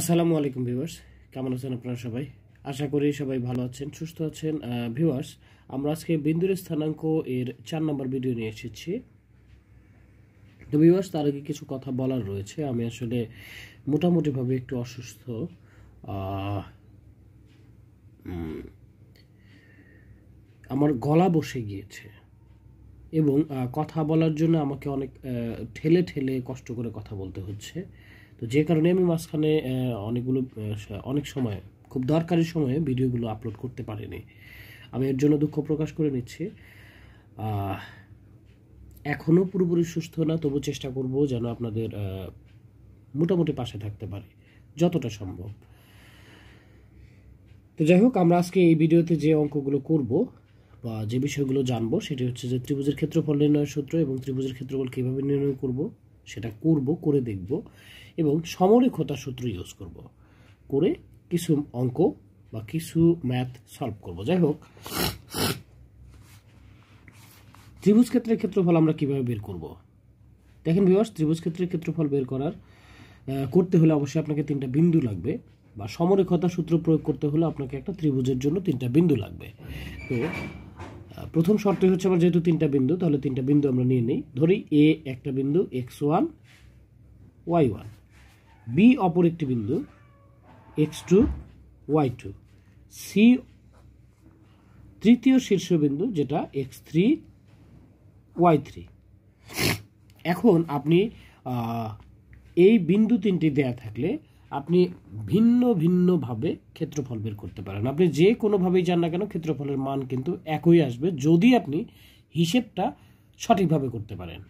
আসসালামু আলাইকুম ভিউয়ার্স কেমন আছেন আপনারা সবাই আশা করি সবাই ভালো আছেন সুস্থ আছেন ভিউয়ার্স আমরা আজকে বিন্দুর স্থানাঙ্ক এর চার নম্বর ভিডিও নিয়ে এসেছি তো ভিউয়ার্স তার আগে কিছু কথা বলার রয়েছে আমি আসলে মোটামুটিভাবে একটু অসুস্থ আমার গলা বসে গিয়েছে এবং কথা বলার জন্য আমাকে অনেক ঠেলে ঠেলে কষ্ট করে কথা বলতে হচ্ছে তো যে কারণে আমি মাঝখানে অনেকগুলো অনেক সময় খুব দরকারি সময়ে ভিডিওগুলো আপলোড করতে পারিনি আমি এর জন্য দুঃখ প্রকাশ করে নিচ্ছি এখনও পুরোপুরি সুস্থ না তবু চেষ্টা করব যেন আপনাদের মোটামুটি পাশে থাকতে পারে যতটা সম্ভব তো যাই হোক আমরা আজকে এই ভিডিওতে যে অঙ্কগুলো করব বা যে বিষয়গুলো জানবো সেটি হচ্ছে যে ত্রিভুজের ক্ষেত্রফল নির্ণয়ের সূত্র এবং ত্রিভুজের ক্ষেত্রফল কীভাবে নির্ণয় করব সেটা করব করে দেখব এবং সমরেখতা সূত্র ইউজ করব করে কিছু অঙ্ক বা কিছু ম্যাথ সলভ করব যাই হোক ত্রিভুজ ক্ষেত্রের ক্ষেত্রফল আমরা কিভাবে বের করব দেখেন বিবাস ত্রিভুজ ক্ষেত্রের ক্ষেত্রফল বের করার করতে হলে অবশ্যই আপনাকে তিনটা বিন্দু লাগবে বা সমরেখতা সূত্র প্রয়োগ করতে হলে আপনাকে একটা ত্রিভুজের জন্য তিনটা বিন্দু লাগবে তো প্রথম শর্তই হচ্ছে আমার যেহেতু তিনটা বিন্দু তাহলে তিনটা বিন্দু আমরা নিয়ে নিই ধরি এ একটা বিন্দু x one y one B অপর একটি বিন্দু x two y two C তৃতীয় শীর্ষ বিন্দু যেটা এক্স থ্রি ওয়াই থ্রি এখন আপনি এই বিন্দু তিনটি দেয়া থাকলে আপনি ভিন্ন ভিন্নভাবে ক্ষেত্রফল বের করতে পারেন আপনি যে কোনোভাবেই যান না কেন ক্ষেত্রফলের মান কিন্তু একই আসবে যদি আপনি হিসেবটা সঠিকভাবে করতে পারেন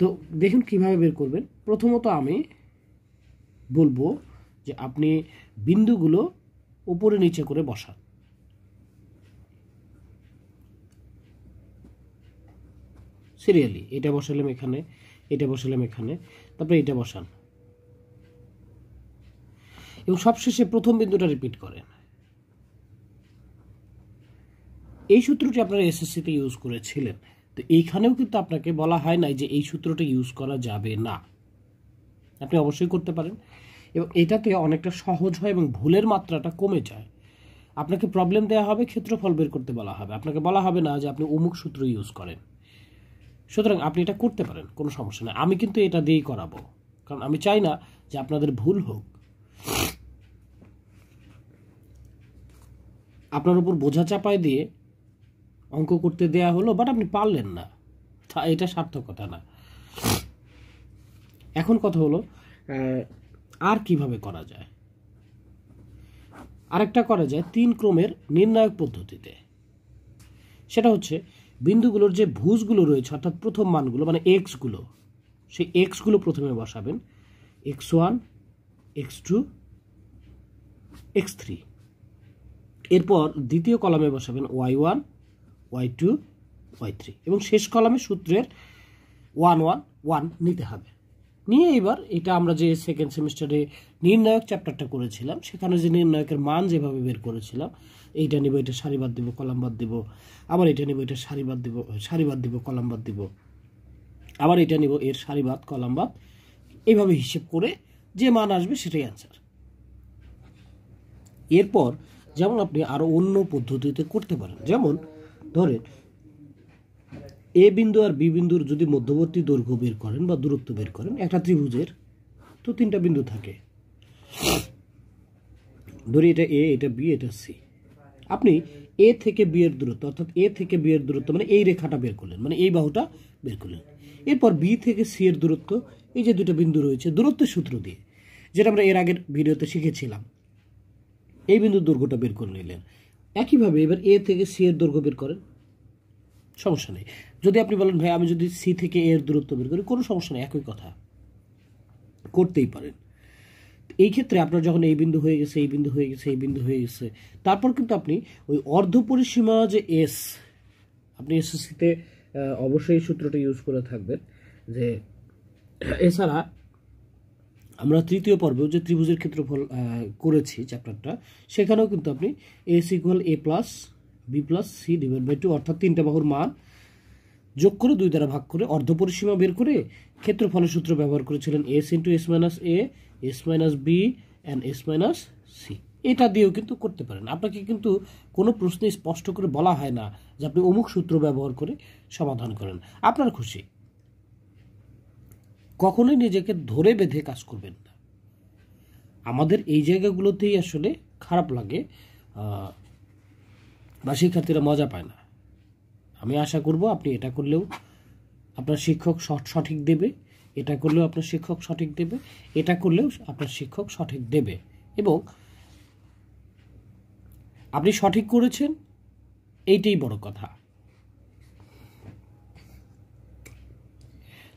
তো দেখুন কিভাবে বের করবেন প্রথমত আমি বলবো যে আপনি বিন্দুগুলো উপরে নিচে করে বসান সিরিয়ালি এটা বসালাম এখানে এটা বসালাম এখানে তারপরে এটা বসান এবং সবশেষে প্রথম বিন্দুটা রিপিট করেন এই সূত্রটি আপনারা এসএসসিতে ইউজ করেছিলেন তো এইখানেও কিন্তু আপনাকে বলা হয় নাই যে এই সূত্রটা ইউজ করা যাবে না আপনি অবশ্যই করতে পারেন এবং এটাতে অনেকটা সহজ হয় এবং ভুলের মাত্রাটা কমে যায় আপনাকে প্রবলেম দেওয়া হবে ক্ষেত্রফল বের করতে বলা হবে আপনাকে বলা হবে না যে আপনি অমুক সূত্র ইউজ করেন সুতরাং আপনি এটা করতে পারেন কোনো সমস্যা নেই আমি কিন্তু এটা দিয়েই করাবো কারণ আমি চাই না যে আপনাদের ভুল হোক আপনার উপর বোঝা চাপায় দিয়ে অঙ্ক করতে দেয়া হলো বাট আপনি পারলেন না তা এটা সার্থকতা না এখন কথা হলো আর কিভাবে করা যায় আরেকটা করা যায় তিন ক্রমের নির্ণায়ক পদ্ধতিতে সেটা হচ্ছে বিন্দুগুলোর যে ভুজগুলো রয়েছে অর্থাৎ প্রথম মানগুলো মানে এক্সগুলো সেই এক্সগুলো প্রথমে বসাবেন x one x two x three এরপর দ্বিতীয় কলামে বসাবেন y one y two y three এবং শেষ কলামে সূত্রের ওয়ান ওয়ান ওয়ান নিতে হবে নিয়ে এবার এটা আমরা যে সেকেন্ড সেমিস্টারে নির্ণায়ক চ্যাপ্টারটা করেছিলাম সেখানে যে নির্ণায়কের মান যেভাবে বের করেছিলাম এইটা নিব এটা সারিবাদ দিব কলাম বাদ দিব আবার এটা নিব এটা সারিবাদ দিব সারিবাদ দিব কলাম বাদ দিব আবার এটা নিব এর সারিবাদ কলাম বাদ এইভাবে হিসেব করে যে মান আসবে সেটাই আনসার এরপর যেমন আপনি আরও অন্য পদ্ধতিতে করতে পারেন যেমন ধরেন এ বিন্দু আর বি বিন্দুর যদি মধ্যবর্তী দৈর্ঘ্য বের করেন বা দূরত্ব বের করেন একটা ত্রিভুজের তো তিনটা বিন্দু থাকে ধরি এটা এ এটা বি এটা সি আপনি এ থেকে বি এর দূরত্ব অর্থাৎ এ থেকে বি এর দূরত্ব মানে এই রেখাটা বের করলেন মানে এই বাহুটা বের করলেন এরপর বি থেকে সি এর দূরত্ব এই যে দুটো বিন্দু রয়েছে দূরত্বের সূত্র দিয়ে যেটা আমরা এর আগের ভিডিওতে শিখেছিলাম এই বিন্দুর দৈর্ঘ্যটা বের করে নিলেন একইভাবে এবার এ থেকে সি এর দৈর্ঘ্য বের করেন সমস্যা নেই যদি আপনি বলেন ভাই আমি যদি সি থেকে এর দূরত্ব বের করি কোনো সমস্যা নেই একই কথা করতেই পারেন এই ক্ষেত্রে আপনার যখন এই বিন্দু হয়ে গেছে এই বিন্দু হয়ে গেছে এই বিন্দু হয়ে গেছে তারপর কিন্তু আপনি ওই অর্ধ পরিসীমা যে এস আপনি এসএসসিতে অবশ্যই সূত্রটা ইউজ করে থাকবেন যে এছাড়া আমরা তৃতীয় পর্বেও যে ত্রিভুজের ক্ষেত্রফল করেছি চ্যাপ্টারটা সেখানেও কিন্তু আপনি s equal a plus b plus c divide by two অর্থাৎ তিনটা বাহুর মান যোগ করে দুই দ্বারা ভাগ করে অর্ধপরিসীমা বের করে ক্ষেত্রফলের সূত্র ব্যবহার করেছিলেন s into s minus a s minus b and s minus c এটা দিয়েও কিন্তু করতে পারেন আপনাকে কিন্তু কোনো প্রশ্নে স্পষ্ট করে বলা হয় না যে আপনি অমুক সূত্র ব্যবহার করে সমাধান করেন আপনার খুশি কখনোই নিজেকে ধরে বেঁধে কাজ করবেন না আমাদের এই জায়গাগুলোতেই আসলে খারাপ লাগে বা শিক্ষার্থীরা মজা পায় না আমি আশা করব আপনি এটা করলেও আপনার শিক্ষক সঠিক দেবে এটা করলেও আপনার শিক্ষক সঠিক দেবে এটা করলেও আপনার শিক্ষক সঠিক দেবে এবং আপনি সঠিক করেছেন এইটাই বড় কথা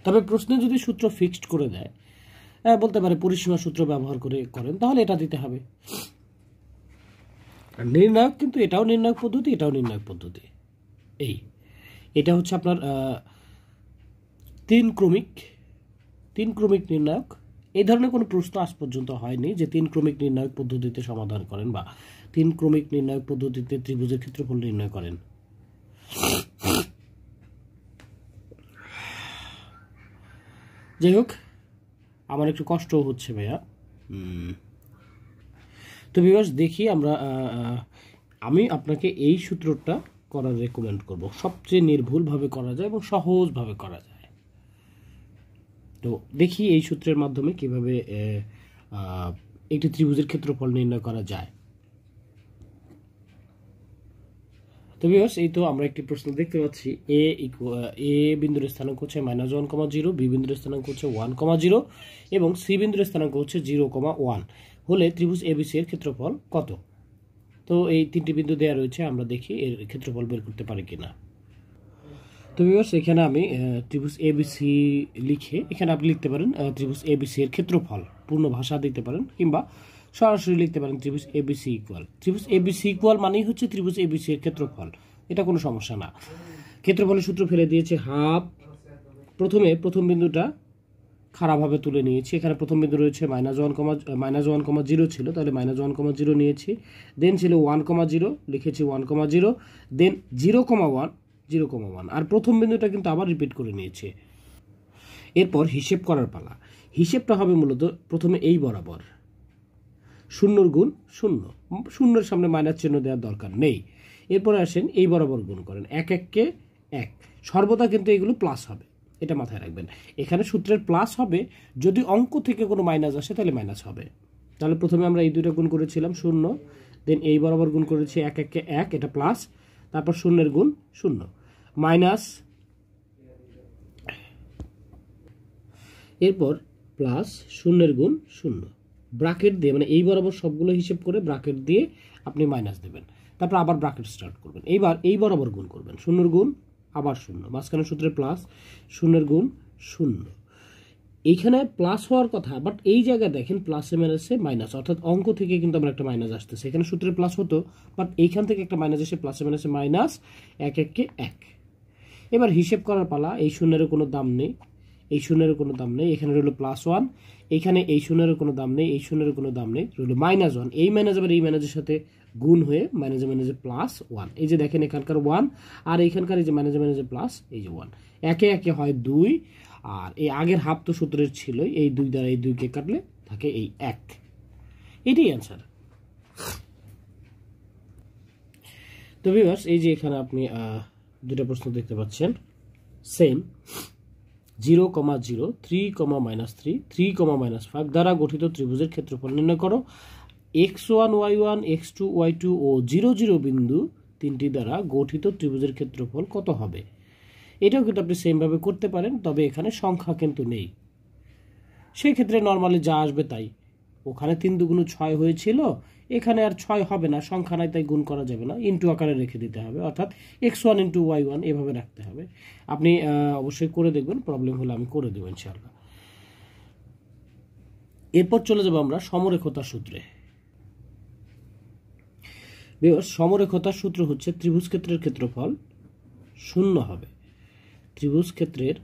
তবে প্রশ্নে যদি সূত্র ফিক্সড করে দেয় বলতে পারে পরিসীমা সূত্র ব্যবহার করে করেন তাহলে এটা দিতে হবে নির্ণায়ক কিন্তু এটাও নির্ণায়ক পদ্ধতি এটাও নির্ণায়ক পদ্ধতি এই এটা হচ্ছে আপনার তিন ক্রমিক তিন ক্রমিক নির্ণায়ক এই ধরনের কোনো প্রশ্ন আজ পর্যন্ত হয়নি যে তিন ক্রমিক নির্ণায়ক পদ্ধতিতে সমাধান করেন বা তিন ক্রমিক নির্ণায়ক পদ্ধতিতে ত্রিভুজের ক্ষেত্রফল নির্ণয় করেন যাই হোক আমার একটু কষ্ট হচ্ছে ভাইয়া তো বিবাস দেখি আমরা আমি আপনাকে এই সূত্রটা করা রেকমেন্ড করব সবচেয়ে নির্ভুলভাবে করা যায় এবং সহজভাবে করা যায় তো দেখি এই সূত্রের মাধ্যমে কিভাবে একটি ত্রিভুজের ক্ষেত্রফল নির্ণয় করা যায় তো বিকজ এই তো আমরা একটি প্রশ্ন দেখতে পাচ্ছি এ এ বিন্দুর স্থানাঙ্ক হচ্ছে minus one comma zero B বিন্দুর স্থানাঙ্ক হচ্ছে ওয়ান কমা জিরো এবং সি বিন্দুর স্থানাঙ্ক হচ্ছে জিরো কমা ওয়ান হলে ত্রিভুজ এবিসি এর ক্ষেত্রফল কত তো এই তিনটি বিন্দু দেওয়া রয়েছে আমরা দেখি এর ক্ষেত্রফল বের করতে পারি কিনা তো বিকজ এখানে আমি ত্রিভুজ এবিসি লিখে এখানে আপনি লিখতে পারেন ত্রিভুজ এবিসি এর ক্ষেত্রফল পূর্ণ ভাষা দিতে পারেন কিংবা সরাসরি লিখতে পারেন ত্রিভুজ এবিসি ইকুয়াল ত্রিভুজ এবিসি ইকুয়াল মানেই হচ্ছে ত্রিভুজ এবিসি এর ক্ষেত্রফল এটা কোনো সমস্যা না ক্ষেত্রফলের সূত্র ফেলে দিয়েছে হাফ প্রথমে প্রথম বিন্দুটা খারাপভাবে তুলে নিয়েছি এখানে প্রথম বিন্দু রয়েছে minus one comma minus one comma zero ছিল তাহলে মাইনাস ওয়ান কমা জিরো নিয়েছি দেন ছিল ওয়ান কমা জিরো লিখেছি one comma zero then zero comma one zero comma one আর প্রথম বিন্দুটা কিন্তু আবার রিপিট করে নিয়েছে এরপর হিসেব করার পালা হিসেবটা হবে মূলত প্রথমে এই বরাবর শূন্যর গুণ শূন্য শূন্যের সামনে মাইনাস চিহ্ন দেওয়ার দরকার নেই এরপরে আসেন এই বরাবর গুণ করেন এক এককে এক সর্বদা কিন্তু এগুলো প্লাস হবে এটা মাথায় রাখবেন এখানে সূত্রের প্লাস হবে যদি অঙ্ক থেকে কোনো মাইনাস আসে তাহলে মাইনাস হবে তাহলে প্রথমে আমরা এই দুইটা গুণ করেছিলাম শূন্য দেন এই বরাবর গুণ করেছি এক এককে এক এটা প্লাস তারপর শূন্যের গুণ শূন্য মাইনাস এরপর প্লাস শূন্যের গুণ শূন্য ব্রাকেট দিয়ে মানে এই বরাবর সবগুলো হিসেব করে ব্রাকেট দিয়ে আপনি মাইনাস দেবেন তারপর আবার ব্রাকেট স্টার্ট করবেন এইবার এই বরাবর গুণ করবেন শূন্যর গুণ আবার শূন্য মাঝখানে সূত্রে প্লাস শূন্যের গুণ শূন্য এইখানে প্লাস হওয়ার কথা বাট এই জায়গায় দেখেন প্লাসে মাইনাসে মাইনাস অর্থাৎ অঙ্ক থেকে কিন্তু আমার একটা মাইনাস আসতেছে এখানে সূত্রে প্লাস হতো বাট এইখান থেকে একটা মাইনাস এসে প্লাসে মাইনাসে মাইনাস এক কে এক এবার হিসেব করার পালা এই শূন্যেরও কোনো দাম নেই এই শূন্যের কোনো দাম নেই এখানে রইল প্লাস ওয়ান এখানে এই শূন্যের কোনো দাম নেই এই শূন্যের কোনো দাম নেই রইল মাইনাস ওয়ান এই মাইনাস আবার এই মাইনাসের সাথে গুণ হয়ে মাইনাসে মাইনাসে প্লাস ওয়ান এই যে দেখেন এখানকার ওয়ান আর এইখানকার এই যে মাইনাসে মাইনাসে প্লাস এই যে ওয়ান একে একে হয় দুই আর এই আগের হাফ তো সূত্রের ছিলই এই দুই দ্বারা এই দুইকে কাটলে থাকে এই এক এটাই অ্যান্সার তো ভিভার্স এই যে এখানে আপনি দুটা প্রশ্ন দেখতে পাচ্ছেন same zero comma zero three comma minus three three comma minus five দ্বারা গঠিত ত্রিভুজের ক্ষেত্রফল নির্ণয় করো x one y one x two y two ও জিরো জিরো বিন্দু তিনটি দ্বারা গঠিত ত্রিভুজের ক্ষেত্রফল কত হবে এটাও কিন্তু আপনি সেমভাবে করতে পারেন তবে এখানে সংখ্যা কিন্তু নেই সেই ক্ষেত্রে নর্মালি যা আসবে তাই ওখানে তিন দুগুণ ছয় হয়েছিল এখানে আর ছয় হবে না সংখ্যা নাই তাই গুণ করা যাবে না ইন্টু আকারে রেখে দিতে হবে অর্থাৎ x one into y one এভাবে রাখতে হবে আপনি অবশ্যই করে দেখবেন প্রবলেম হলে আমি করে দেবেন ইনশাআল্লাহ এরপর চলে যাব আমরা সমরেখতা সূত্রে সমরেখতা সূত্র হচ্ছে ত্রিভুজ ক্ষেত্রের ক্ষেত্রফল শূন্য হবে ত্রিভুজ ক্ষেত্রের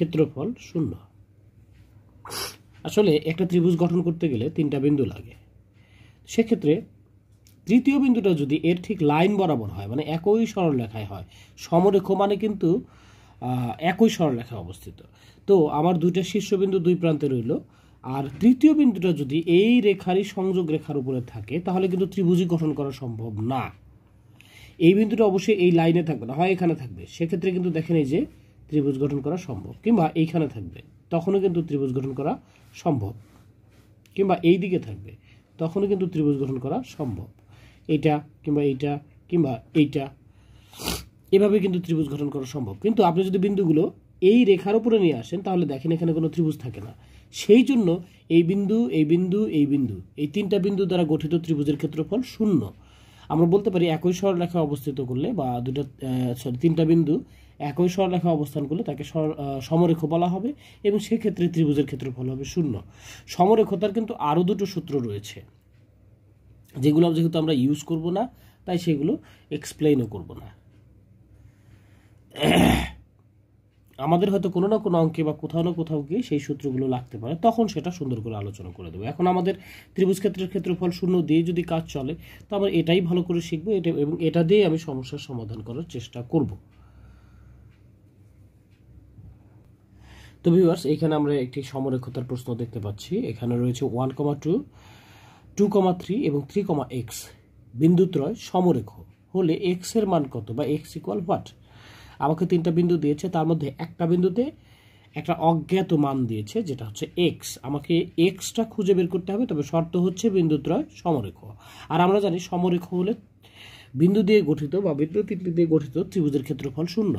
ক্ষেত্রফল শূন্য আসলে একটা ত্রিভুজ গঠন করতে গেলে তিনটা বিন্দু লাগে সেক্ষেত্রে তৃতীয় বিন্দুটা যদি এর ঠিক লাইন বরাবর হয় মানে একই সরলরেখায় হয় সমরেখ মানে কিন্তু একই সরলরেখায় অবস্থিত তো আমার দুইটা শীর্ষবিন্দু দুই প্রান্তে রইল আর তৃতীয় বিন্দুটা যদি এই রেখারই সংযোগ রেখার উপরে থাকে তাহলে কিন্তু ত্রিভুজই গঠন করা সম্ভব না এই বিন্দুটা অবশ্যই এই লাইনে থাকবে না হয় এখানে থাকবে সেক্ষেত্রে কিন্তু দেখেন এই যে ত্রিভুজ গঠন করা সম্ভব কিংবা এইখানে থাকবে তখনও কিন্তু ত্রিভুজ গঠন করা সম্ভব কিংবা এই দিকে থাকবে তখনও কিন্তু ত্রিভুজ গঠন করা সম্ভব এইটা কিংবা এইটা কিংবা এইটা এভাবে কিন্তু ত্রিভুজ গঠন করা সম্ভব কিন্তু আপনি যদি বিন্দুগুলো এই রেখার উপরে নিয়ে আসেন তাহলে দেখেন এখানে কোনো ত্রিভুজ থাকে না সেই জন্য এই বিন্দু এই বিন্দু এই বিন্দু এই তিনটা বিন্দু দ্বারা গঠিত ত্রিভুজের ক্ষেত্রফল শূন্য আমরা বলতে পারি একই সরলরেখা অবস্থিত করলে বা দুটা সরি তিনটা বিন্দু একই স্বরলেখা অবস্থানগুলো তাকে সমরেখ বলা হবে এবং সেক্ষেত্রে ত্রিভুজের ক্ষেত্রফল হবে শূন্য সমরেখতার কিন্তু আরও দুটো সূত্র রয়েছে যেগুলো যেহেতু আমরা ইউজ করব না তাই সেগুলো এক্সপ্লেইনও করব না আমাদের হয়তো কোনো না কোনো অঙ্কে বা কোথাও না কোথাও গিয়ে সেই সূত্রগুলো লাগতে পারে তখন সেটা সুন্দর করে আলোচনা করে দেবো এখন আমাদের ত্রিভুজ ক্ষেত্রের ক্ষেত্রফল শূন্য দিয়ে যদি কাজ চলে তো আমরা এটাই ভালো করে শিখবো এটা এবং এটা দিয়ে আমি সমস্যার সমাধান করার চেষ্টা করব তো ভিউয়ার্স এখানে আমরা একটি সমরেক্ষতার প্রশ্ন দেখতে পাচ্ছি এখানে রয়েছে one comma two two comma three এবং থ্রি কমা এক্স বিন্দুত্রয় সমরেখ হলে এক্স এর মান কত বা এক্স ইকুয়াল হোয়াট আমাকে তিনটা বিন্দু দিয়েছে তার মধ্যে একটা বিন্দুতে একটা অজ্ঞাত মান দিয়েছে যেটা হচ্ছে এক্স আমাকে এক্সটা খুঁজে বের করতে হবে তবে শর্ত হচ্ছে বিন্দুত্রয় সমরেখ আর আমরা জানি সমরেখ হলে বিন্দু দিয়ে গঠিত বা বিন্দু তিনটি দিয়ে গঠিত ত্রিভুজের ক্ষেত্রফল শূন্য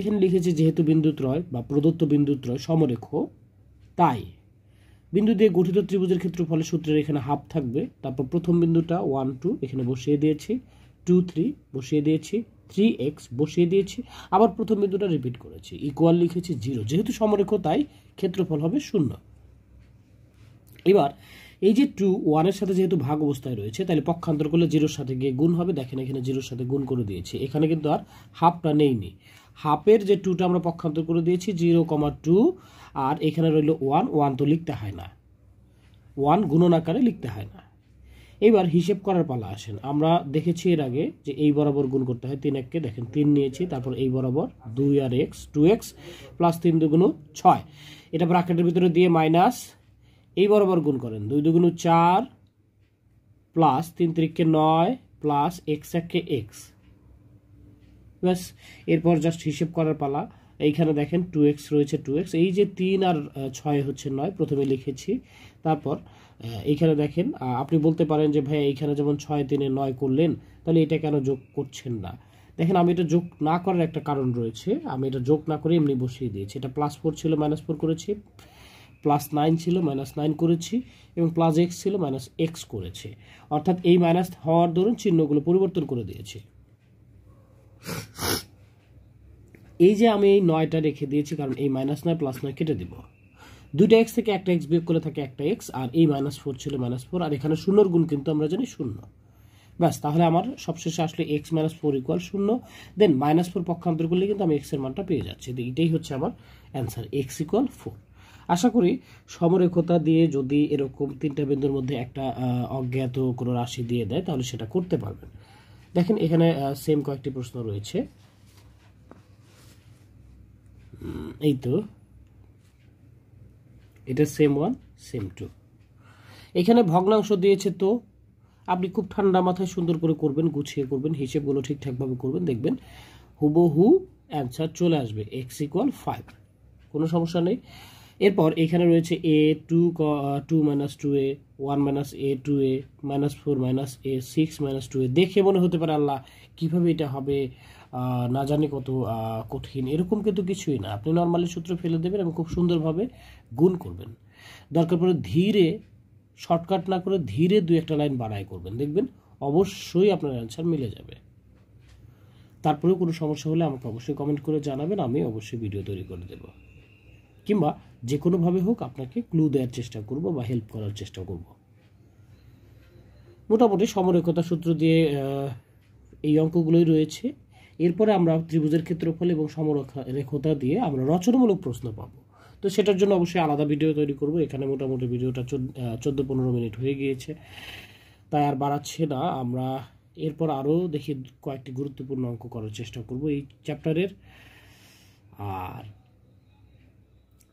এখানে লিখেছি যেহেতু বিন্দু ত্রয় বা প্রদত্ত বিন্দু ত্রয় সমরেখ তাই বিন্দু দিয়ে গঠিত ত্রিভুজের ক্ষেত্রফলের সূত্রের এখানে হাফ থাকবে তারপর প্রথম বিন্দুটা ওয়ান টু এখানে বসিয়ে দিয়েছি টু থ্রি বসিয়ে দিয়েছি থ্রি এক্স বসিয়ে দিয়েছি আবার প্রথম বিন্দুটা রিপিট করেছি ইকুয়াল লিখেছি জিরো যেহেতু সমরেখ তাই ক্ষেত্রফল হবে শূন্য এবার এই যে টু ওয়ানের সাথে যেহেতু ভাগ অবস্থায় রয়েছে তাহলে পক্ষান্তর করলে জিরোর সাথে গিয়ে গুণ হবে দেখেন এখানে জিরোর সাথে গুণ করে দিয়েছি এখানে কিন্তু আর হাফটা নেই নি হাফের যে টুটা আমরা পক্ষান্তর করে দিয়েছি জিরো কমা টু আর এখানে রইল ওয়ান ওয়ান তো লিখতে হয় না ওয়ান গুণন আকারে লিখতে হয় না এবার হিসেব করার পালা আসেন আমরা দেখেছি এর আগে যে এই বরাবর গুণ করতে হয় তিন এককে দেখেন তিন নিয়েছি তারপর এই বরাবর দুই আর এক্স টু এক্স প্লাস তিন দুগুণ ছয় এটা ব্রাকেটের ভিতরে দিয়ে মাইনাস এই বরাবর গুণ করেন দুই দুগুণ চার প্লাস তিন ত্রিককে নয় প্লাস এক্স এককে এক্স ব্যাস এরপর জাস্ট হিসেব করার পালা এইখানে দেখেন টু এক্স রয়েছে টু এক্স এই যে তিন আর ছয় হচ্ছে নয় প্রথমে লিখেছি তারপর এইখানে দেখেন আপনি বলতে পারেন যে ভাই এইখানে যেমন ছয় তিনে নয় করলেন তাহলে এটা কেন যোগ করছেন না দেখেন আমি এটা যোগ না করার একটা কারণ রয়েছে আমি এটা যোগ না করে এমনি বসিয়ে দিয়েছি এটা প্লাস ফোর ছিল মাইনাস ফোর করেছি প্লাস নাইন ছিল মাইনাস নাইন করেছি এবং প্লাস এক্স ছিল মাইনাস এক্স করেছে অর্থাৎ এই মাইনাস হওয়ার দরুন চিহ্নগুলো পরিবর্তন করে দিয়েছে এই যে আমি এই নয়টা রেখে দিয়েছি কারণ এই মাইনাস নয় প্লাস নয় কেটে দেবো দুইটা এক্স থেকে একটা এক্স বিয়োগ করে থাকে একটা এক্স আর এই মাইনাস ফোর ছিল মাইনাস ফোর আর এখানে শূন্যর গুণ কিন্তু আমরা জানি শূন্য ব্যাস তাহলে আমার সবশেষে আসলে এক্স মাইনাস ফোর ইকুয়াল শূন্য দেন মাইনাস ফোর পক্ষান্তর করলে কিন্তু আমি এক্সের মানটা পেয়ে যাচ্ছি এটাই হচ্ছে আমার অ্যান্সার এক্স ইকুয়াল ফোর আশা করি সমরেখতা দিয়ে যদি এরকম তিনটা বিন্দুর মধ্যে একটা অজ্ঞাত কোনো রাশি দিয়ে দেয় তাহলে সেটা করতে পারবেন দেখেন এখানে সেম কয়েকটি প্রশ্ন রয়েছে এই তো এটা সেম ওয়ান সেম টু এখানে ভগ্নাংশ দিয়েছে তো আপনি খুব ঠান্ডা মাথায় সুন্দর করে করবেন গুছিয়ে করবেন হিসেবগুলো ঠিকঠাকভাবে করবেন দেখবেন হুবহু অ্যান্সার চলে আসবে এক্স ইকুয়াল ফাইভ কোনো সমস্যা নেই এরপর এখানে রয়েছে a two two minus two a one minus a two a minus four minus a six minus two a দেখে মনে হতে পারে আল্লাহ কীভাবে এটা হবে না জানি কত কঠিন এরকম কিন্তু কিছুই না আপনি নর্মালি সূত্র ফেলে দেবেন এবং খুব সুন্দরভাবে গুণ করবেন দরকার পড়ে ধীরে শর্টকাট না করে ধীরে দু একটা লাইন বাড়াই করবেন দেখবেন অবশ্যই আপনার অ্যান্সার মিলে যাবে তারপরেও কোনো সমস্যা হলে আমাকে অবশ্যই কমেন্ট করে জানাবেন আমি অবশ্যই ভিডিও তৈরি করে দেবো কিংবা যে কোনোভাবে হোক আপনাকে ক্লু দেওয়ার চেষ্টা করব বা হেল্প করার চেষ্টা করব মোটামুটি সমরেখতা সূত্র দিয়ে এই অঙ্কগুলোই রয়েছে এরপরে আমরা ত্রিভুজের ক্ষেত্রফল এবং সমরেখতা দিয়ে আমরা রচনামূলক প্রশ্ন পাবো তো সেটার জন্য অবশ্যই আলাদা ভিডিও তৈরি করব এখানে মোটামুটি ভিডিওটা চোদ্দো পনেরো মিনিট হয়ে গিয়েছে তাই আর বাড়াচ্ছে না আমরা এরপর আরও দেখি কয়েকটি গুরুত্বপূর্ণ অঙ্ক করার চেষ্টা করব এই চ্যাপ্টারের আর